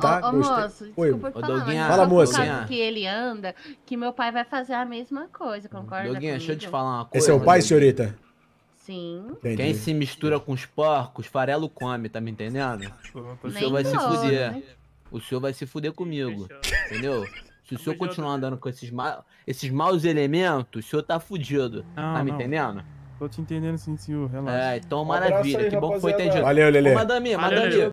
tá? Ô, ô moço, desculpa Oi. te falar, fala, moça. que ele anda, que meu pai vai fazer a mesma coisa, concorda Doguinha, comigo? deixa eu te falar uma coisa. Esse é o pai, senhorita? Sim. Entendi. Quem se mistura com os porcos, farelo come, tá me entendendo? O senhor vai se fuder. Né? O senhor vai se fuder comigo, entendeu? Se o senhor continuar andando com esses, ma esses maus elementos, o senhor tá fudido. Não, tá me não. entendendo? Tô te entendendo sim, senhor. Relaxa. É, então maravilha. Um aí, que bom rapaziada. que foi entendido. Valeu, Lelê. Ô, madame, Valeu, madame. Lelê.